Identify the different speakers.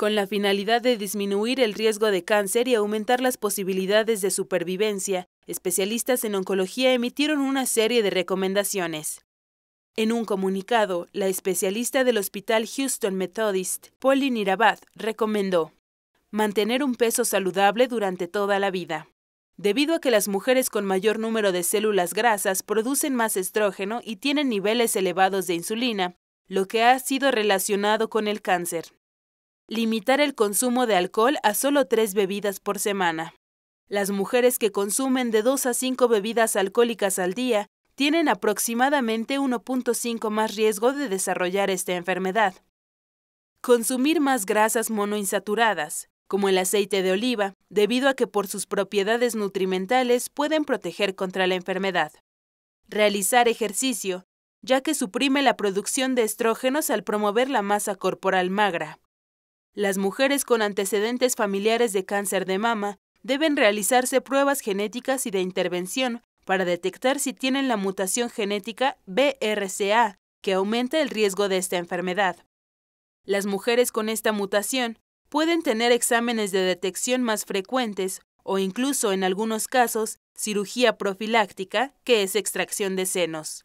Speaker 1: con la finalidad de disminuir el riesgo de cáncer y aumentar las posibilidades de supervivencia, especialistas en oncología emitieron una serie de recomendaciones. En un comunicado, la especialista del Hospital Houston Methodist, Pauline Nirabat, recomendó mantener un peso saludable durante toda la vida. Debido a que las mujeres con mayor número de células grasas producen más estrógeno y tienen niveles elevados de insulina, lo que ha sido relacionado con el cáncer limitar el consumo de alcohol a solo tres bebidas por semana. Las mujeres que consumen de 2 a 5 bebidas alcohólicas al día tienen aproximadamente 1.5 más riesgo de desarrollar esta enfermedad. Consumir más grasas monoinsaturadas, como el aceite de oliva, debido a que por sus propiedades nutrimentales pueden proteger contra la enfermedad. Realizar ejercicio, ya que suprime la producción de estrógenos al promover la masa corporal magra. Las mujeres con antecedentes familiares de cáncer de mama deben realizarse pruebas genéticas y de intervención para detectar si tienen la mutación genética BRCA, que aumenta el riesgo de esta enfermedad. Las mujeres con esta mutación pueden tener exámenes de detección más frecuentes o incluso, en algunos casos, cirugía profiláctica, que es extracción de senos.